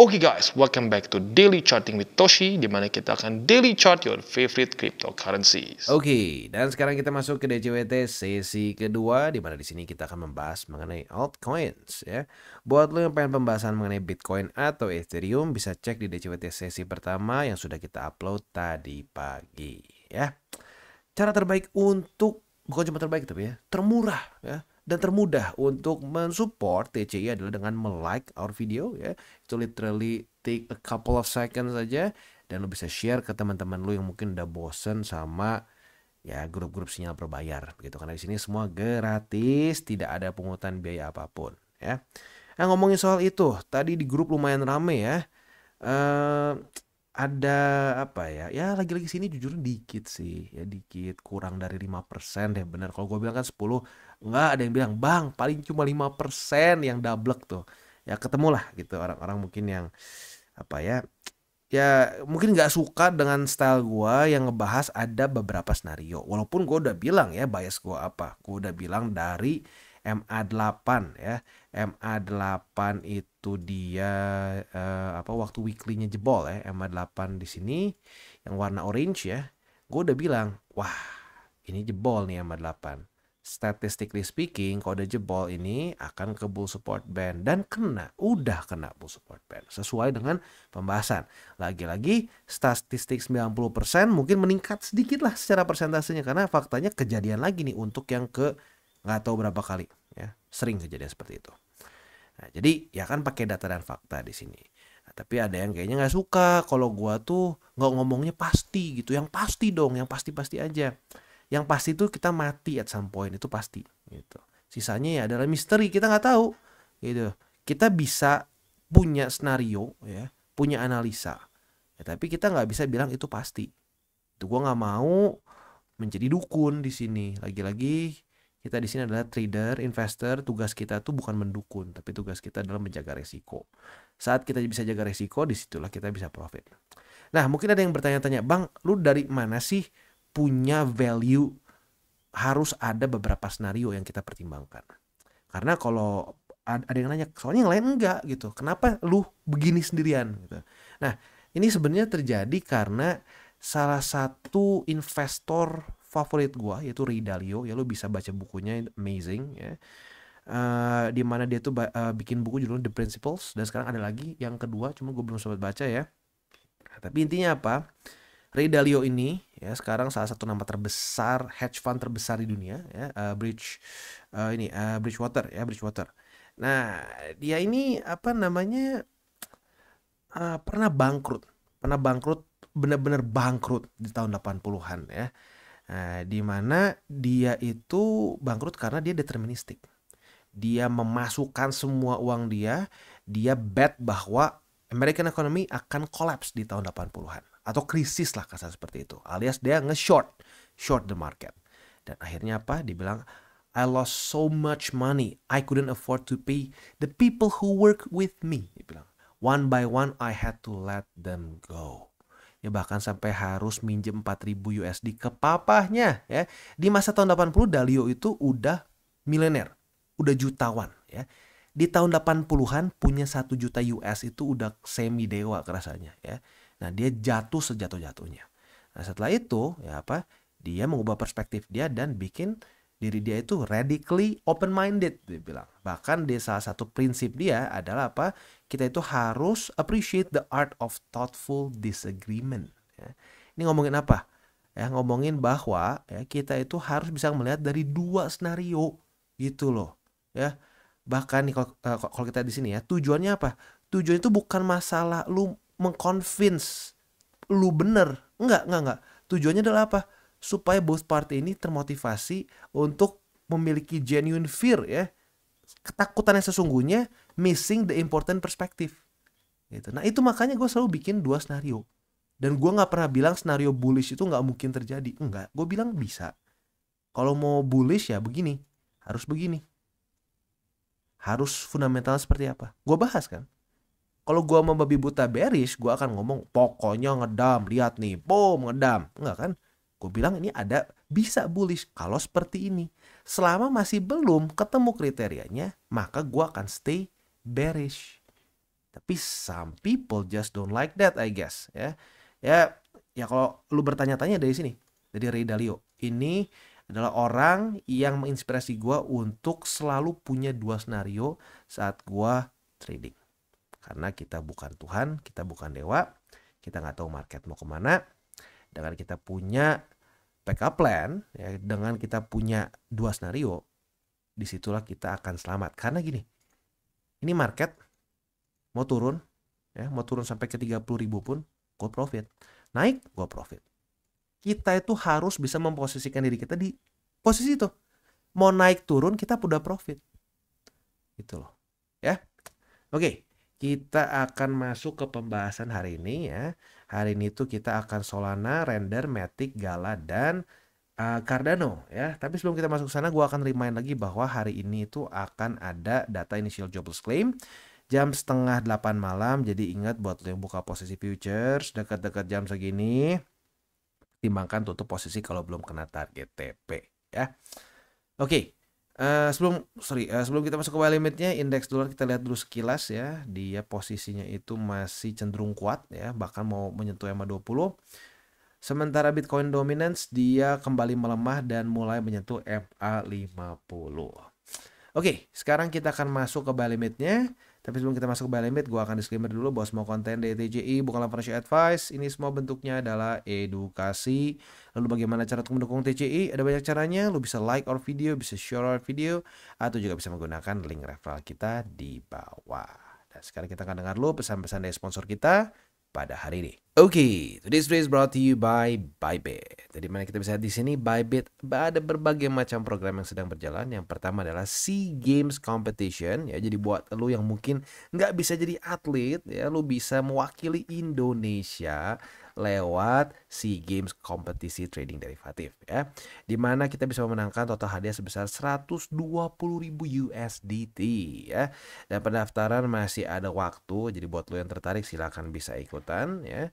Oke okay guys, welcome back to Daily Charting with Toshi di mana kita akan daily chart your favorite cryptocurrencies. Oke, okay, dan sekarang kita masuk ke DCWT sesi kedua di mana di sini kita akan membahas mengenai altcoins ya. Buat lo yang pengen pembahasan mengenai Bitcoin atau Ethereum bisa cek di DCWT sesi pertama yang sudah kita upload tadi pagi ya. Cara terbaik untuk bukan cuma terbaik tapi ya, termurah ya dan termudah untuk mensupport TCI adalah dengan me-like our video ya. Itu literally take a couple of seconds saja dan lo bisa share ke teman-teman lo yang mungkin udah bosen sama ya grup-grup sinyal berbayar begitu karena di sini semua gratis tidak ada pungutan biaya apapun ya nah ngomongin soal itu tadi di grup lumayan rame ya uh, ada apa ya ya lagi-lagi sini jujur dikit sih ya dikit kurang dari lima persen deh bener kalau gue bilang kan 10 enggak ada yang bilang bang paling cuma lima persen yang double tuh ya ketemulah gitu orang-orang mungkin yang apa ya ya mungkin nggak suka dengan style gue yang ngebahas ada beberapa skenario walaupun gue udah bilang ya bias gue apa gue udah bilang dari MA8 ya MA8 itu waktu dia uh, apa waktu weeklynya jebol ya MA8 di sini yang warna orange ya gue udah bilang wah ini jebol nih MA8 statistically speaking kalau udah jebol ini akan ke bull support band dan kena udah kena bull support band sesuai dengan pembahasan lagi-lagi statistik 90% mungkin meningkat sedikit lah secara persentasenya karena faktanya kejadian lagi nih untuk yang ke nggak tahu berapa kali ya sering kejadian seperti itu Nah, jadi ya kan pakai data dan fakta di sini. Nah, tapi ada yang kayaknya nggak suka kalau gua tuh nggak ngomongnya pasti gitu. Yang pasti dong, yang pasti-pasti aja. Yang pasti tuh kita mati at some point itu pasti gitu. Sisanya ya adalah misteri, kita nggak tahu gitu. Kita bisa punya skenario ya, punya analisa. Ya, tapi kita nggak bisa bilang itu pasti. Itu gua nggak mau menjadi dukun di sini. Lagi-lagi kita di sini adalah trader, investor, tugas kita tuh bukan mendukun, tapi tugas kita adalah menjaga resiko. Saat kita bisa jaga resiko, disitulah kita bisa profit. Nah, mungkin ada yang bertanya-tanya, Bang, lu dari mana sih punya value harus ada beberapa senario yang kita pertimbangkan? Karena kalau ada yang nanya, soalnya yang lain enggak gitu. Kenapa lu begini sendirian gitu. Nah, ini sebenarnya terjadi karena salah satu investor favorit gua yaitu Ray Dalio ya lu bisa baca bukunya amazing ya Uh, di mana dia tuh uh, bikin buku judulnya The Principles dan sekarang ada lagi yang kedua cuma gue belum sempat baca ya nah, tapi intinya apa Ray Dalio ini ya sekarang salah satu nama terbesar hedge fund terbesar di dunia ya uh, Bridge uh, ini uh, Bridgewater ya Bridgewater nah dia ini apa namanya uh, pernah bangkrut pernah bangkrut benar-benar bangkrut di tahun 80-an ya Nah, di mana dia itu bangkrut karena dia deterministik. Dia memasukkan semua uang dia, dia bet bahwa American economy akan collapse di tahun 80-an atau krisis lah kasar seperti itu. Alias dia nge-short, short the market. Dan akhirnya apa? Dibilang I lost so much money. I couldn't afford to pay the people who work with me. Dibilang one by one I had to let them go ya bahkan sampai harus minjem 4000 USD ke papahnya ya. Di masa tahun 80 Dalio itu udah milioner udah jutawan ya. Di tahun 80-an punya 1 juta US itu udah semi dewa kerasanya ya. Nah, dia jatuh sejatuh-jatuhnya. Nah, setelah itu ya apa? Dia mengubah perspektif dia dan bikin diri dia itu radically open minded dia bilang. Bahkan dia salah satu prinsip dia adalah apa? Kita itu harus appreciate the art of thoughtful disagreement. Ya. Ini ngomongin apa? Ya, ngomongin bahwa ya kita itu harus bisa melihat dari dua skenario gitu loh. Ya. Bahkan nih kalau, eh, kalau kita di sini ya, tujuannya apa? tujuannya itu bukan masalah lu mengconvince lu bener. Enggak, enggak, enggak. Tujuannya adalah apa? supaya both party ini termotivasi untuk memiliki genuine fear ya ketakutan yang sesungguhnya missing the important perspective gitu nah itu makanya gue selalu bikin dua skenario dan gue nggak pernah bilang skenario bullish itu nggak mungkin terjadi enggak gue bilang bisa kalau mau bullish ya begini harus begini harus fundamental seperti apa gue bahas kan kalau gue mau babi buta bearish gue akan ngomong pokoknya ngedam lihat nih boom ngedam enggak kan Gue bilang ini ada bisa bullish kalau seperti ini. Selama masih belum ketemu kriterianya, maka gue akan stay bearish. Tapi some people just don't like that, I guess. Ya, ya, ya kalau lu bertanya-tanya dari sini, dari Ray Dalio, ini adalah orang yang menginspirasi gue untuk selalu punya dua senario saat gue trading. Karena kita bukan Tuhan, kita bukan dewa, kita nggak tahu market mau kemana, dengan kita punya backup plan, ya, dengan kita punya dua skenario, disitulah kita akan selamat. Karena gini, ini market mau turun, ya mau turun sampai ke 30 ribu pun, go profit. Naik, go profit. Kita itu harus bisa memposisikan diri kita di posisi itu. Mau naik turun, kita udah profit. Gitu loh. Ya. Oke, kita akan masuk ke pembahasan hari ini ya. Hari ini tuh kita akan Solana, Render, Matic, Gala, dan uh, Cardano ya. Tapi sebelum kita masuk ke sana, gue akan remind lagi bahwa hari ini itu akan ada data initial jobless claim jam setengah 8 malam. Jadi ingat buat lo yang buka posisi futures dekat-dekat jam segini, timbangkan tutup posisi kalau belum kena target TP ya. Oke, okay. Uh, sebelum sorry uh, sebelum kita masuk ke buy limitnya indeks dolar kita lihat dulu sekilas ya dia posisinya itu masih cenderung kuat ya bahkan mau menyentuh EMA 20 sementara Bitcoin dominance dia kembali melemah dan mulai menyentuh MA 50 Oke, sekarang kita akan masuk ke buy limitnya. Tapi sebelum kita masuk ke buy limit, gue akan disclaimer dulu bahwa semua konten dari e TJI bukanlah financial advice. Ini semua bentuknya adalah edukasi. Lalu bagaimana cara untuk mendukung TJI? Ada banyak caranya. Lu bisa like our video, bisa share our video, atau juga bisa menggunakan link referral kita di bawah. Dan sekarang kita akan dengar dulu pesan-pesan dari sponsor kita, pada hari ini. Oke, okay, today's video is brought to you by Bybit. Jadi mana kita bisa lihat di sini Bybit ada berbagai macam program yang sedang berjalan. Yang pertama adalah SEA Games Competition ya. Jadi buat lo yang mungkin nggak bisa jadi atlet ya, lo bisa mewakili Indonesia lewat SEA Games kompetisi trading derivatif ya. Di mana kita bisa memenangkan total hadiah sebesar 120.000 USDT ya. Dan pendaftaran masih ada waktu jadi buat lo yang tertarik silahkan bisa ikutan ya.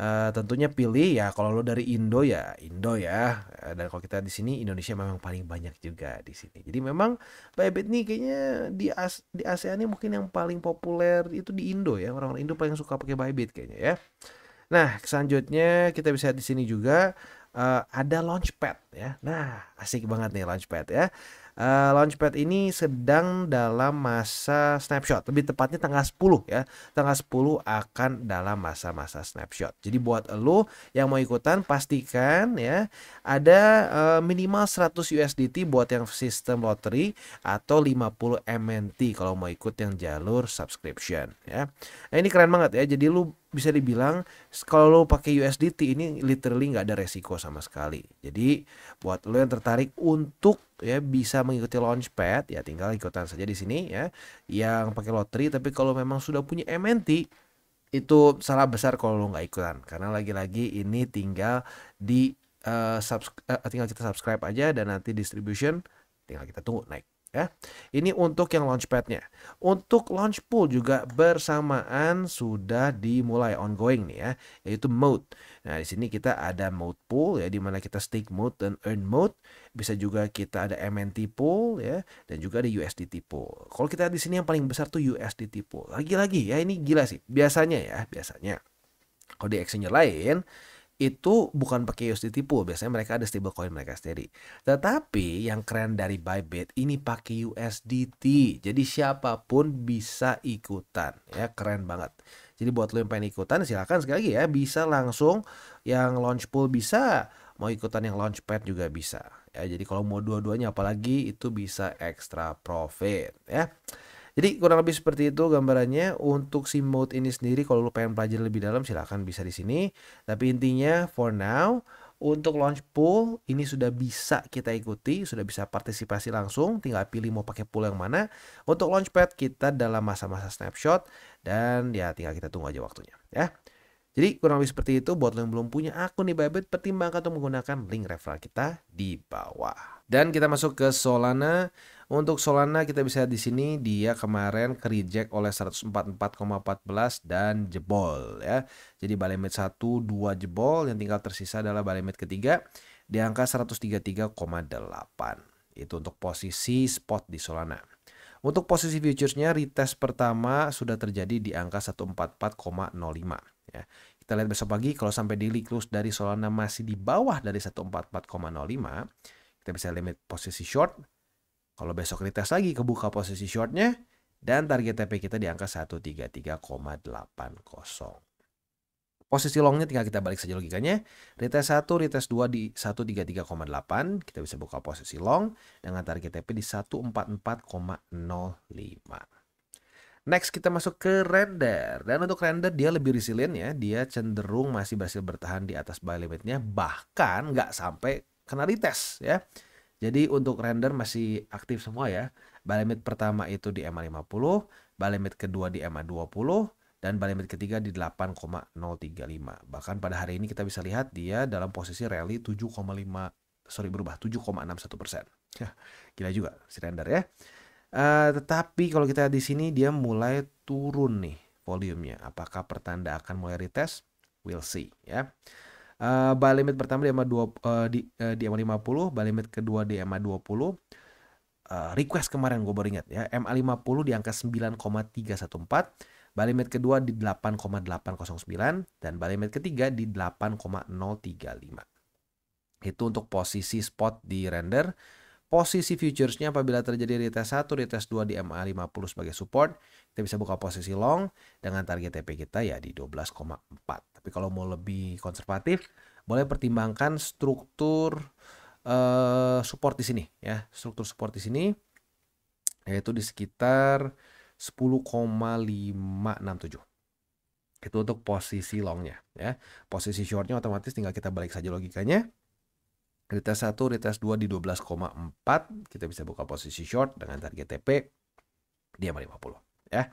Uh, tentunya pilih ya kalau lo dari Indo ya Indo ya uh, dan kalau kita di sini Indonesia memang paling banyak juga di sini jadi memang Bybit nih kayaknya di As di ASEAN ini mungkin yang paling populer itu di Indo ya orang-orang Indo paling suka pakai Bybit kayaknya ya Nah, selanjutnya kita bisa di sini juga uh, ada launchpad ya. Nah, asik banget nih launchpad ya. Uh, eh, launchpad ini sedang dalam masa snapshot, lebih tepatnya tanggal 10 ya. Tanggal 10 akan dalam masa-masa snapshot. Jadi buat lo yang mau ikutan pastikan ya ada uh, minimal 100 USDT buat yang sistem lottery atau 50 MNT kalau mau ikut yang jalur subscription ya. Nah, ini keren banget ya. Jadi lo bisa dibilang kalau lo pakai USDT ini literally nggak ada resiko sama sekali. Jadi buat lo yang tertarik untuk ya bisa mengikuti launchpad ya tinggal ikutan saja di sini ya. Yang pakai lotri tapi kalau memang sudah punya MNT itu salah besar kalau lo nggak ikutan karena lagi-lagi ini tinggal di uh, subs uh, tinggal kita subscribe aja dan nanti distribution tinggal kita tunggu naik ya. Ini untuk yang launchpadnya. Untuk launch pool juga bersamaan sudah dimulai ongoing nih ya, yaitu mode. Nah di sini kita ada mode pool ya, dimana kita stake mode dan earn mode. Bisa juga kita ada MNT pool ya, dan juga ada USDT pool. Kalau kita di sini yang paling besar tuh USDT pool. Lagi-lagi ya ini gila sih, biasanya ya, biasanya. Kalau di exchange lain itu bukan pakai USDT pool. Biasanya mereka ada stablecoin mereka sendiri. Tetapi yang keren dari Bybit ini pakai USDT. Jadi siapapun bisa ikutan. Ya keren banget. Jadi buat lo yang pengen ikutan silahkan sekali lagi ya. Bisa langsung yang launch pool bisa. Mau ikutan yang launchpad juga bisa. Ya jadi kalau mau dua-duanya apalagi itu bisa extra profit ya. Jadi kurang lebih seperti itu gambarannya. Untuk si mode ini sendiri kalau lo pengen pelajari lebih dalam silahkan bisa di sini. Tapi intinya for now untuk launch pool ini sudah bisa kita ikuti, sudah bisa partisipasi langsung, tinggal pilih mau pakai pool yang mana. Untuk launchpad kita dalam masa-masa snapshot dan ya tinggal kita tunggu aja waktunya ya. Jadi kurang lebih seperti itu buat lo yang belum punya akun di Bybit pertimbangkan untuk menggunakan link referral kita di bawah. Dan kita masuk ke Solana. Untuk Solana kita bisa di sini dia kemarin ke reject oleh 144,14 dan jebol ya. Jadi balemet satu 1 2 jebol yang tinggal tersisa adalah balemet ketiga di angka 133,8. Itu untuk posisi spot di Solana. Untuk posisi futuresnya retest pertama sudah terjadi di angka 144,05 ya. Kita lihat besok pagi kalau sampai daily close dari Solana masih di bawah dari 144,05 kita bisa limit posisi short kalau besok retest lagi kebuka posisi shortnya dan target TP kita di angka 133,80. Posisi longnya tinggal kita balik saja logikanya. Retest 1, retest 2 di 133,8. Kita bisa buka posisi long dengan target TP di 144,05. Next kita masuk ke render. Dan untuk render dia lebih resilient ya. Dia cenderung masih berhasil bertahan di atas buy limitnya. Bahkan nggak sampai kena retest ya. Jadi untuk render masih aktif semua ya. Balemit pertama itu di MA50, balemit kedua di MA20, dan balemit ketiga di 8,035. Bahkan pada hari ini kita bisa lihat dia dalam posisi rally 7,5 sorry berubah 7,61 persen. Ya, gila juga si render ya. Uh, tetapi kalau kita di sini dia mulai turun nih volumenya. Apakah pertanda akan mulai retest? We'll see ya. Uh, eh, buy limit pertama di EMA 2 uh, eh, di uh, di EMA 50, buy limit kedua di EMA 20. Uh, request kemarin gue baru ingat ya, MA 50 di angka 9,314, buy limit kedua di 8,809 dan buy limit ketiga di 8,035. Itu untuk posisi spot di render posisi futuresnya apabila terjadi retest 1, retest 2 di MA 50 sebagai support, kita bisa buka posisi long dengan target TP kita ya di 12,4. Tapi kalau mau lebih konservatif, boleh pertimbangkan struktur uh, support di sini ya, struktur support di sini yaitu di sekitar 10,567 itu untuk posisi longnya ya posisi shortnya otomatis tinggal kita balik saja logikanya Retest 1, retest 2 di 12,4. Kita bisa buka posisi short dengan target TP di 50 ya.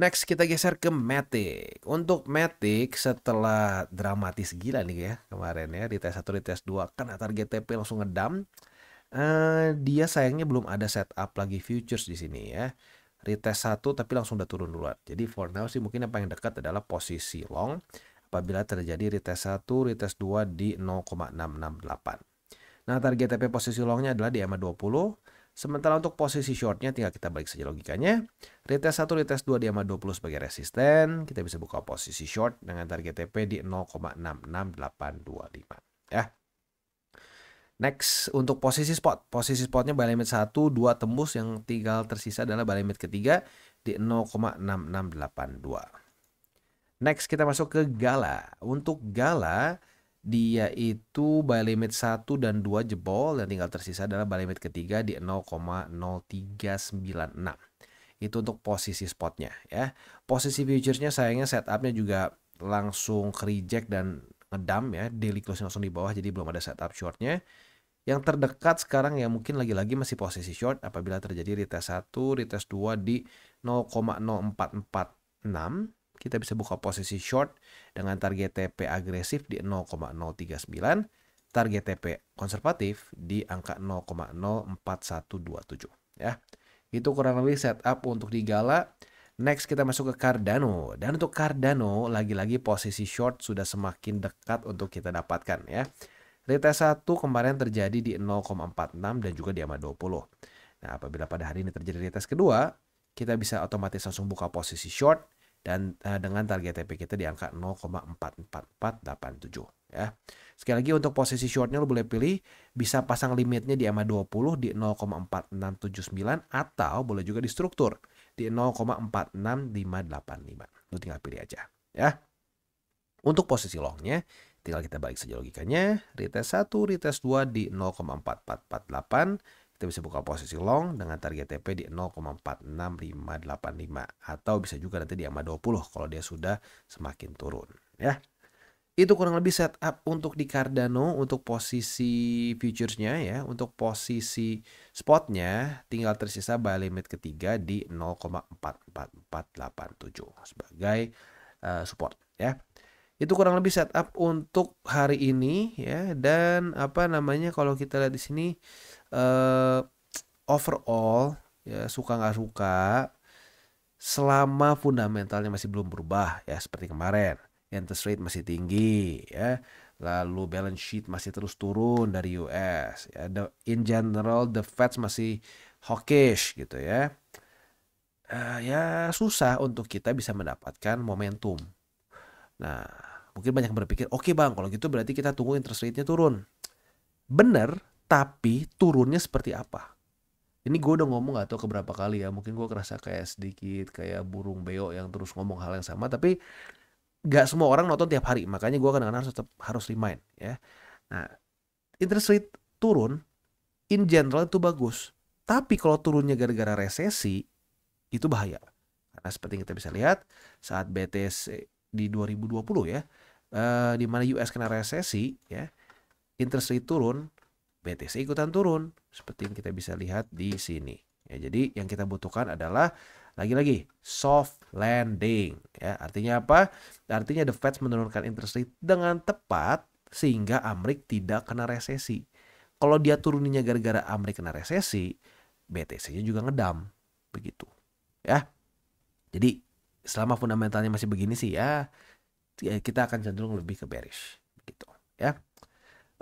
Next kita geser ke Matic. Untuk Matic setelah dramatis gila nih ya kemarin ya di tes 1 di tes 2 kena target TP langsung ngedam. Uh, eh, dia sayangnya belum ada setup lagi futures di sini ya. Retest 1 tapi langsung udah turun duluan. Jadi for now sih mungkin yang paling dekat adalah posisi long apabila terjadi retest 1, retest 2 di 0,668. Nah, target TP posisi longnya adalah di EMA 20. Sementara untuk posisi shortnya tinggal kita balik saja logikanya. Retest 1, retest 2 di EMA 20 sebagai resisten. Kita bisa buka posisi short dengan target TP di 0,66825. Ya. Next, untuk posisi spot. Posisi spotnya buy limit 1, 2 tembus yang tinggal tersisa adalah buy limit ketiga di 0,6682. Next kita masuk ke Gala. Untuk Gala dia itu buy limit 1 dan 2 jebol dan tinggal tersisa adalah buy limit ketiga di 0,0396. Itu untuk posisi spotnya ya. Posisi futuresnya sayangnya setupnya juga langsung ke reject dan ngedam ya. Daily closing langsung di bawah jadi belum ada setup shortnya. Yang terdekat sekarang ya mungkin lagi-lagi masih posisi short apabila terjadi retest 1, retest 2 di 0,0446 kita bisa buka posisi short dengan target TP agresif di 0,039, target TP konservatif di angka 0,04127 ya. Itu kurang lebih setup untuk di Gala. Next kita masuk ke Cardano. Dan untuk Cardano lagi-lagi posisi short sudah semakin dekat untuk kita dapatkan ya. Retest 1 kemarin terjadi di 0,46 dan juga di AMA 20. Nah, apabila pada hari ini terjadi retest kedua, kita bisa otomatis langsung buka posisi short dan uh, dengan target TP kita di angka 0,44487 ya. Sekali lagi untuk posisi shortnya lo boleh pilih bisa pasang limitnya di EMA 20 di 0,4679 atau boleh juga di struktur di 0,46585. Lo tinggal pilih aja ya. Untuk posisi longnya tinggal kita balik saja logikanya retest 1 retest 2 di 0,4448 kita bisa buka posisi long dengan target TP di 0,46585 atau bisa juga nanti di dua 20 kalau dia sudah semakin turun ya. Itu kurang lebih setup untuk di Cardano untuk posisi futuresnya ya, untuk posisi spotnya tinggal tersisa buy limit ketiga di 0,44487 sebagai uh, support ya. Itu kurang lebih setup untuk hari ini ya dan apa namanya kalau kita lihat di sini uh, overall ya suka nggak suka selama fundamentalnya masih belum berubah ya seperti kemarin interest rate masih tinggi ya lalu balance sheet masih terus turun dari US ya the, in general the Fed masih hawkish gitu ya uh, ya susah untuk kita bisa mendapatkan momentum nah Mungkin banyak yang berpikir, oke okay bang, kalau gitu berarti kita tunggu interest rate-nya turun. Bener, tapi turunnya seperti apa? Ini gue udah ngomong atau tau keberapa kali ya, mungkin gue kerasa kayak sedikit kayak burung beo yang terus ngomong hal yang sama, tapi gak semua orang nonton tiap hari, makanya gue kadang-kadang harus tetap harus remind ya. Nah, interest rate turun, in general itu bagus, tapi kalau turunnya gara-gara resesi, itu bahaya. Karena seperti yang kita bisa lihat, saat BTC di 2020 ya, uh, di mana US kena resesi ya, interest rate turun, BTC ikutan turun, seperti yang kita bisa lihat di sini. Ya, jadi yang kita butuhkan adalah lagi-lagi soft landing ya. Artinya apa? Artinya the Fed menurunkan interest rate dengan tepat sehingga Amerik tidak kena resesi. Kalau dia turuninya gara-gara Amerik kena resesi, BTC-nya juga ngedam begitu. Ya. Jadi selama fundamentalnya masih begini sih ya, ya kita akan cenderung lebih ke bearish gitu ya.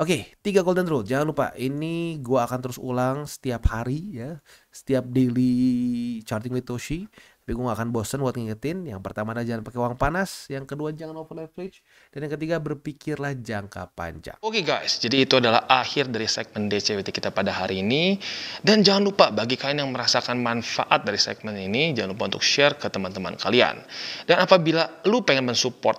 Oke, okay, tiga golden rule. Jangan lupa ini gua akan terus ulang setiap hari ya, setiap daily charting with Toshi tapi gue gak akan bosen buat ngingetin yang pertama adalah jangan pakai uang panas yang kedua jangan over leverage dan yang ketiga berpikirlah jangka panjang oke okay guys jadi itu adalah akhir dari segmen DCWT kita pada hari ini dan jangan lupa bagi kalian yang merasakan manfaat dari segmen ini jangan lupa untuk share ke teman-teman kalian dan apabila lu pengen mensupport